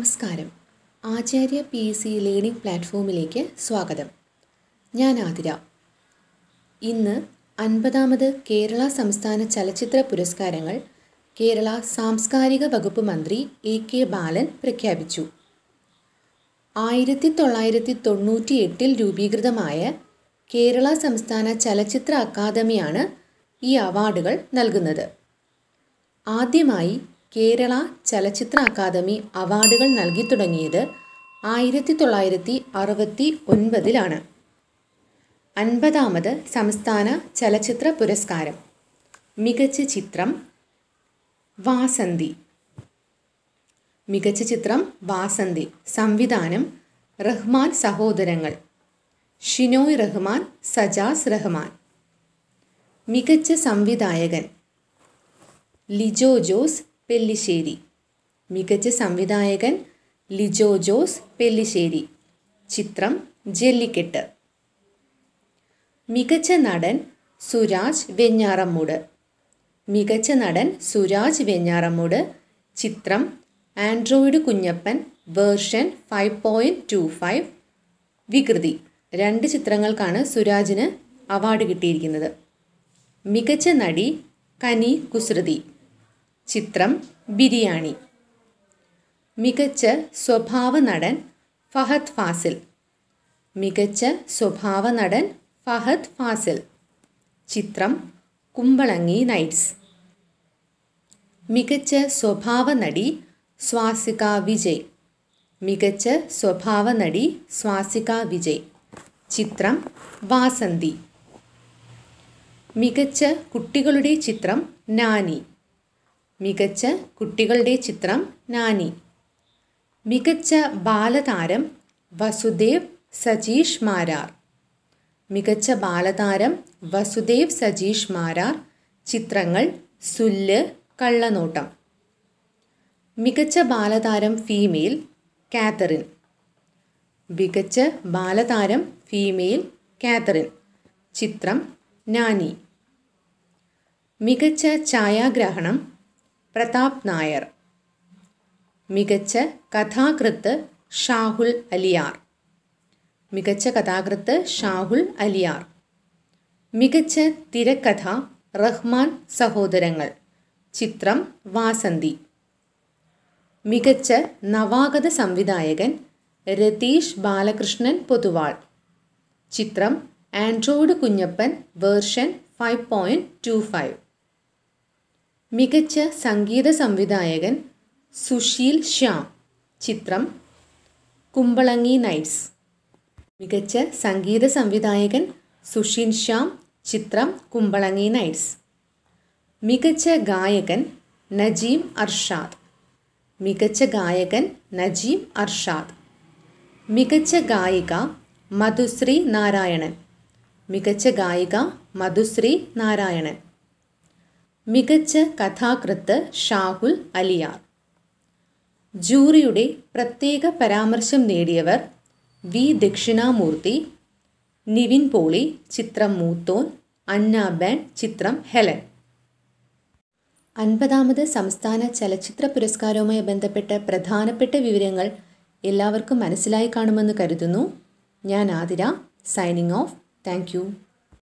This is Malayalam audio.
നമസ്കാരം ആചാര്യ പി സി ലേണിംഗ് പ്ലാറ്റ്ഫോമിലേക്ക് സ്വാഗതം ഞാൻ ആതിര ഇന്ന് അൻപതാമത് കേരള സംസ്ഥാന ചലച്ചിത്ര പുരസ്കാരങ്ങൾ കേരള സാംസ്കാരിക വകുപ്പ് മന്ത്രി എ കെ ബാലൻ പ്രഖ്യാപിച്ചു ആയിരത്തി തൊള്ളായിരത്തി തൊണ്ണൂറ്റി എട്ടിൽ രൂപീകൃതമായ കേരള സംസ്ഥാന ചലച്ചിത്ര അക്കാദമിയാണ് ഈ അവാർഡുകൾ നൽകുന്നത് ആദ്യമായി കേരള ചലച്ചിത്ര അക്കാദമി അവാർഡുകൾ നൽകി തുടങ്ങിയത് ആയിരത്തി തൊള്ളായിരത്തി അറുപത്തി ഒൻപതിലാണ് അൻപതാമത് സംസ്ഥാന ചലച്ചിത്ര പുരസ്കാരം മികച്ച ചിത്രം വാസന്തി മികച്ച ചിത്രം വാസന്തി സംവിധാനം റഹ്മാൻ സഹോദരങ്ങൾ ഷിനോയ് റഹ്മാൻ സജാസ് റഹ്മാൻ മികച്ച സംവിധായകൻ ലിജോ ജോസ് പെല്ലിശ്ശേരി മികച്ച സംവിധായകൻ ലിജോ ജോസ് പെല്ലിശ്ശേരി ചിത്രം ജെല്ലിക്കെട്ട് മികച്ച നടൻ സുരാജ് വെഞ്ഞാറമ്മൂട് മികച്ച നടൻ സുരാജ് വെഞ്ഞാറമ്മൂട് ചിത്രം Android Kunjappan version five point two five Vikruthi രണ്ട് ചിത്രങ്ങൾക്കാണ് സുരാജിന് അവാർഡ് കിട്ടിയിരിക്കുന്നത് മികച്ച നടി കനി കുസൃതി ചിത്രം ബിരിയാണി മികച്ച സ്വഭാവ നടൻ ഫഹദ് ഫാസിൽ മികച്ച സ്വഭാവ നടൻ ഫഹദ് ഫാസിൽ ചിത്രം കുമ്പളങ്ങി നൈറ്റ്സ് മികച്ച സ്വഭാവ നടി സ്വാസിക വിജയ് മികച്ച സ്വഭാവ നടി സ്വാസിക വിജയ് ചിത്രം വാസന്തി മികച്ച കുട്ടികളുടെ ചിത്രം നാനി മികച്ച കുട്ടികളുടെ ചിത്രം നാനി മികച്ച ബാലതാരം വസുദേവ് സജീഷ് മാരാർ മികച്ച ബാലതാരം വസുദേവ് സജീഷ് മാരാർ ചിത്രങ്ങൾ സുല്ല് കള്ളനോട്ടം മികച്ച ബാലതാരം ഫീമെയിൽ കാതറിൻ മികച്ച ബാലതാരം ഫീമെയിൽ കാതറിൻ ചിത്രം നാനി മികച്ച ഛായാഗ്രഹണം പ്രതാപ് നായർ മികച്ച കഥാകൃത്ത് ഷാഹുൽ അലിയാർ മികച്ച കഥാകൃത്ത് ഷാഹുൽ അലിയാർ മികച്ച തിരക്കഥ റഹ്മാൻ സഹോദരങ്ങൾ ചിത്രം വാസന്തി മികച്ച നവാഗത സംവിധായകൻ രതീഷ് ബാലകൃഷ്ണൻ പൊതുവാൾ ചിത്രം Android Kunjappan version five point two five മികച്ച സംഗീത സംവിധായകൻ സുശീൽ ശ്യാം ചിത്രം കുമ്പളങ്ങി നൈറ്റ്സ് മികച്ച സംഗീത സംവിധായകൻ സുശീൽ ശ്യാം ചിത്രം കുമ്പളങ്ങി നൈറ്റ്സ് മികച്ച ഗായകൻ നജീം അർഷാദ് മികച്ച ഗായകൻ നജീം അർഷാദ് മികച്ച ഗായിക മധുശ്രീ നാരായണൻ മികച്ച ഗായിക മധുശ്രീ നാരായണൻ മികച്ച കഥാകൃത്ത് ഷാഹുൽ അലിയാർ ജൂറിയുടെ പ്രത്യേക പരാമർശം നേടിയവർ വി ദക്ഷിണാമൂർത്തി നിവിൻ പോളി ചിത്രം മൂത്തോൻ അന്ന ബാൻ ചിത്രം ഹെലൻ അൻപതാമത് സംസ്ഥാന ചലച്ചിത്ര പുരസ്കാരവുമായി ബന്ധപ്പെട്ട പ്രധാനപ്പെട്ട വിവരങ്ങൾ എല്ലാവർക്കും മനസ്സിലായി കാണുമെന്ന് കരുതുന്നു ഞാൻ ആതിര സൈനിങ് ഓഫ് താങ്ക്